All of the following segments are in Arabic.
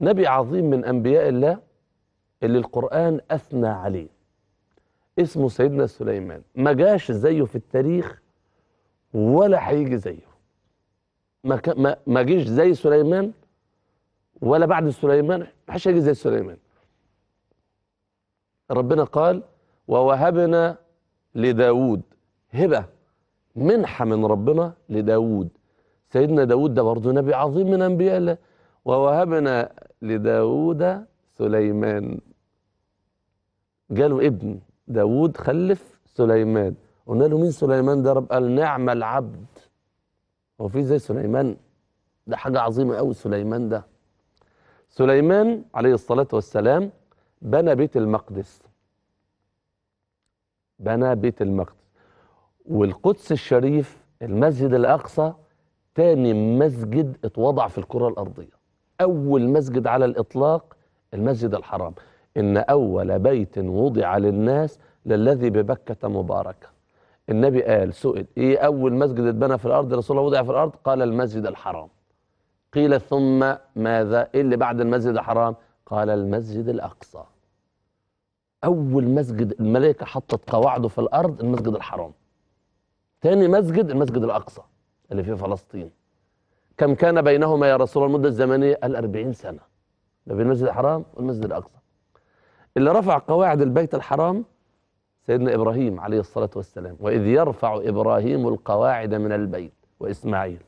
نبي عظيم من أنبياء الله اللي القرآن أثنى عليه اسمه سيدنا سليمان ما جاش زيه في التاريخ ولا هيجي زيه ما, ك... ما... ما جيش زي سليمان ولا بعد سليمان ما حدش هيجي زي سليمان ربنا قال ووهبنا لداود هبة منحة من ربنا لداود سيدنا داود ده برضه نبي عظيم من أنبياء الله ووهبنا لداود سليمان جاله ابن داود خلف سليمان قلنا له مين سليمان ده رب قال نعم العبد هو في زي سليمان ده حاجة عظيمة قوي سليمان ده سليمان عليه الصلاة والسلام بنى بيت المقدس بنى بيت المقدس والقدس الشريف المسجد الأقصى تاني مسجد اتوضع في الكرة الأرضية أول مسجد على الإطلاق المسجد الحرام إن أول بيت وضع للناس للذي ببكة مباركة النبي قال سئل إيه أول مسجد اتبنى في الأرض رسول الله وضع في الأرض قال المسجد الحرام قيل ثم ماذا إيه اللي بعد المسجد الحرام قال المسجد الأقصى أول مسجد الملائكة حطت قواعده في الأرض المسجد الحرام تاني مسجد المسجد الأقصى اللي في فلسطين كم كان بينهما يا رسول الله المدة الزمنية قال 40 سنة ما بين المسجد الحرام والمسجد الأقصى اللي رفع قواعد البيت الحرام سيدنا إبراهيم عليه الصلاة والسلام وإذ يرفع إبراهيم القواعد من البيت وإسماعيل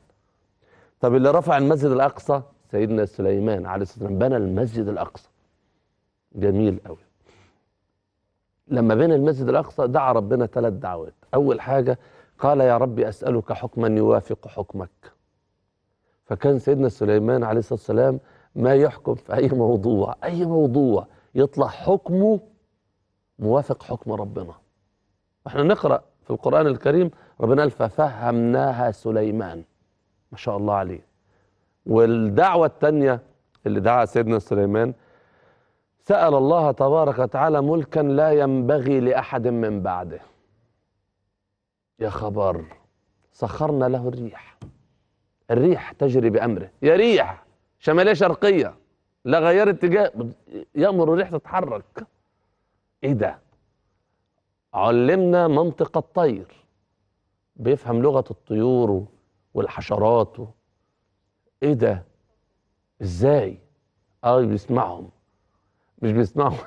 طب اللي رفع المسجد الأقصى سيدنا سليمان عليه الصلاة والسلام بنى المسجد الأقصى جميل قوي لما بنى المسجد الأقصى دعا ربنا ثلاث دعوات أول حاجة قال يا ربي أسألك حكما يوافق حكمك فكان سيدنا سليمان عليه الصلاة والسلام ما يحكم في أي موضوع أي موضوع يطلع حكمه موافق حكم ربنا احنا نقرأ في القرآن الكريم ربنا قال ففهمناها سليمان ما شاء الله عليه والدعوة الثانية اللي دعا سيدنا سليمان سأل الله تبارك وتعالى ملكا لا ينبغي لأحد من بعده يا خبر سخرنا له الريح الريح تجري بأمره يا ريح شمالية شرقية لا غير اتجاه يأمر الريح تتحرك ايه ده علمنا منطق الطير بيفهم لغة الطيور والحشرات ايه ده ازاي اه بيسمعهم مش بيسمعهم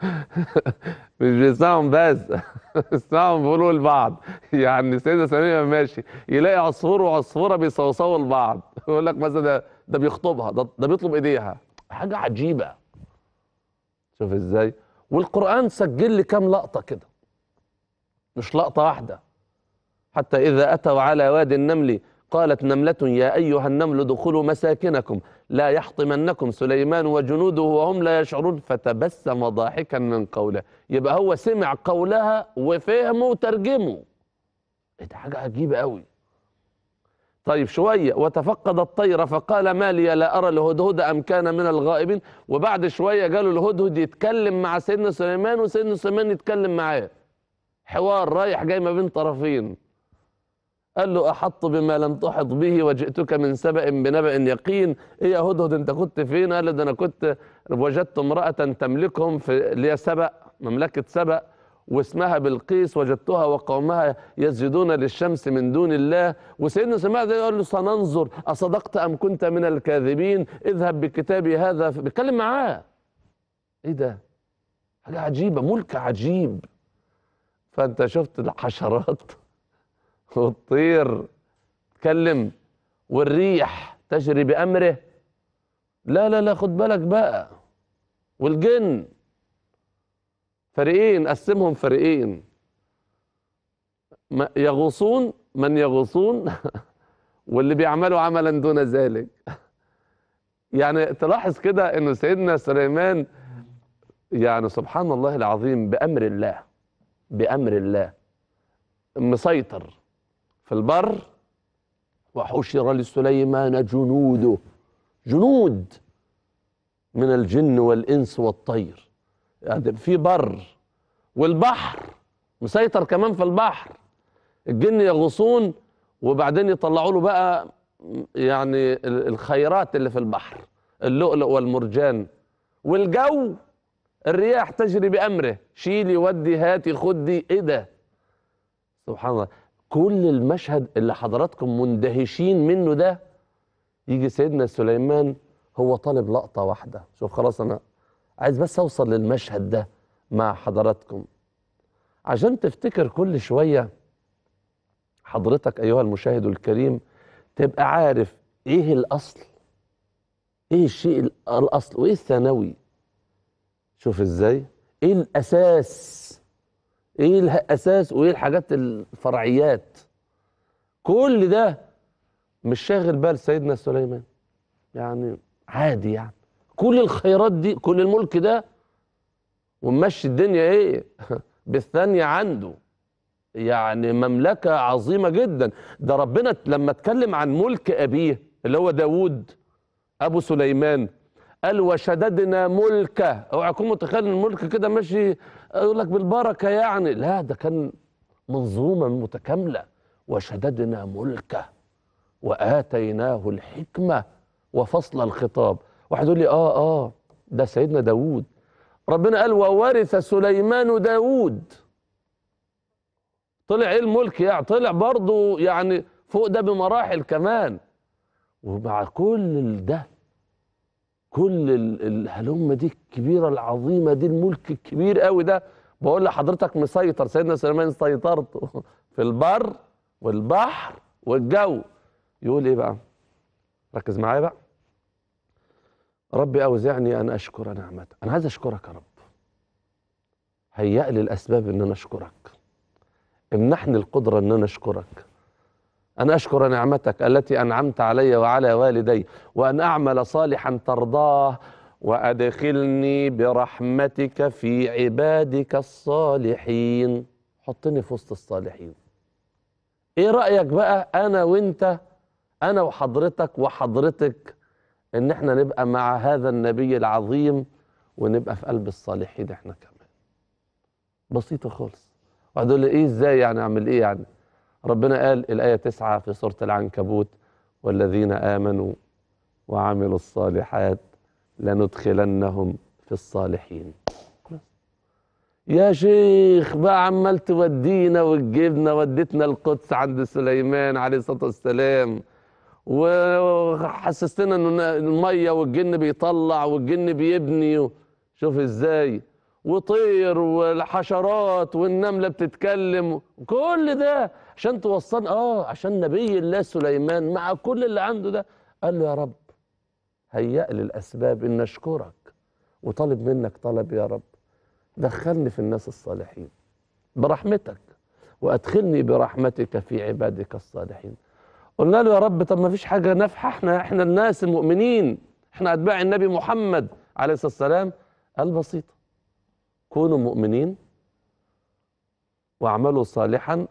مش بيسمعهم بس بيسمعهم بيقولوا لبعض يعني سيدنا سمير ماشي يلاقي عصفور وعصفوره بيصوصوا لبعض يقول لك مثلا ده ده بيخطبها ده, ده بيطلب ايديها حاجه عجيبه شوف ازاي والقران سجل لي كام لقطه كده مش لقطه واحده حتى اذا اتوا على وادي النمل قالت نملة يا أيها النمل ادخلوا مساكنكم لا يحطمنكم سليمان وجنوده وهم لا يشعرون فتبسم ضاحكا من قوله يبقى هو سمع قولها وفهمه وترجمه ايه ده حاجة عجيبة قوي طيب شوية وتفقد الطير فقال ما لي لا أرى الهدهد أم كان من الغائبين وبعد شوية قالوا الهدهد يتكلم مع سيدنا سليمان وسيدنا سليمان يتكلم معاه حوار رايح جاي ما بين طرفين قال له أحط بما لم تحط به وجئتك من سبأ بنبأ يقين إيه يا هدهد أنت كنت فين قال له ده أنا كنت وجدت امرأة تملكهم في اللي هي سبأ مملكة سبأ واسمها بلقيس وجدتها وقومها يسجدون للشمس من دون الله وسيدنا سماع ده يقول له سننظر أصدقت أم كنت من الكاذبين اذهب بكتابي هذا بيتكلم معاه إيه ده حاجة عجيبة ملك عجيب فأنت شفت الحشرات والطير تكلم والريح تجري بأمره لا لا لا خد بالك بقى والجن فريقين قسمهم فريقين يغوصون من يغوصون واللي بيعملوا عملا دون ذلك يعني تلاحظ كده انه سيدنا سليمان يعني سبحان الله العظيم بأمر الله بأمر الله مسيطر في البر وحشر لسليمان جنوده جنود من الجن والإنس والطير يعني في بر والبحر مسيطر كمان في البحر الجن يغوصون وبعدين يطلعوا له بقى يعني الخيرات اللي في البحر اللؤلؤ والمرجان والجو الرياح تجري بأمره شيلي ودي هاتي خدي ايه ده سبحان الله كل المشهد اللي حضراتكم مندهشين منه ده يجي سيدنا سليمان هو طالب لقطة واحدة شوف خلاص أنا عايز بس أوصل للمشهد ده مع حضراتكم عشان تفتكر كل شوية حضرتك أيها المشاهد الكريم تبقى عارف إيه الأصل إيه الشيء الأصل وإيه الثانوي شوف إزاي إيه الأساس ايه الاساس وايه الحاجات الفرعيات كل ده مش شاغل بال سيدنا سليمان يعني عادي يعني كل الخيرات دي كل الملك ده ومشي الدنيا ايه بالثانية عنده يعني مملكة عظيمة جدا ده ربنا لما اتكلم عن ملك أبيه اللي هو داود أبو سليمان قال وشددنا ملكه اوعكم متخيل الملك كده ماشي يقول لك بالبركه يعني لا ده كان منظومه متكامله وشددنا ملكه واتيناه الحكمه وفصل الخطاب واحد يقول لي اه اه ده سيدنا داوود ربنا قال وورث سليمان داوود طلع ايه الملك يعني طلع برضه يعني فوق ده بمراحل كمان ومع كل ده كل الهلمه دي الكبيره العظيمه دي الملك الكبير قوي ده بقول لحضرتك مسيطر سيدنا سليمان سيطرته في البر والبحر والجو يقول ايه بقى ركز معايا بقى ربي اوزعني ان اشكر نعمتك انا عايز اشكرك يا رب هيأ لي الاسباب ان انا اشكرك امنحني القدره ان انا اشكرك أن أشكر نعمتك التي أنعمت علي وعلى والدي وأن أعمل صالحا ترضاه وأدخلني برحمتك في عبادك الصالحين حطني في وسط الصالحين إيه رأيك بقى أنا وإنت أنا وحضرتك وحضرتك إن إحنا نبقى مع هذا النبي العظيم ونبقى في قلب الصالحين إحنا كمان بسيطة خالص وهتقول لي إيه إزاي يعني أعمل إيه يعني ربنا قال الآية تسعة في سورة العنكبوت والذين آمنوا وعملوا الصالحات لندخلنهم في الصالحين يا شيخ بقى عمال تودينا وتجيبنا وديتنا القدس عند سليمان عليه الصلاة والسلام وحسستنا ان الميه والجن بيطلع والجن بيبني شوف ازاي وطير والحشرات والنمله بتتكلم كل ده عشان توصل اه عشان نبي الله سليمان مع كل اللي عنده ده قال له يا رب هيأ لي الاسباب ان اشكرك وطالب منك طلب يا رب دخلني في الناس الصالحين برحمتك وادخلني برحمتك في عبادك الصالحين قلنا له يا رب طب ما فيش حاجه نافحه احنا احنا الناس المؤمنين احنا اتباع النبي محمد عليه الصلاه والسلام قال بسيطه كونوا مؤمنين واعملوا صالحا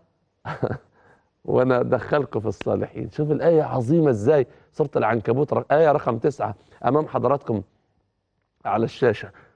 وانا ادخلكم في الصالحين شوف الايه عظيمه ازاي سوره العنكبوت ايه رقم تسعة امام حضراتكم على الشاشه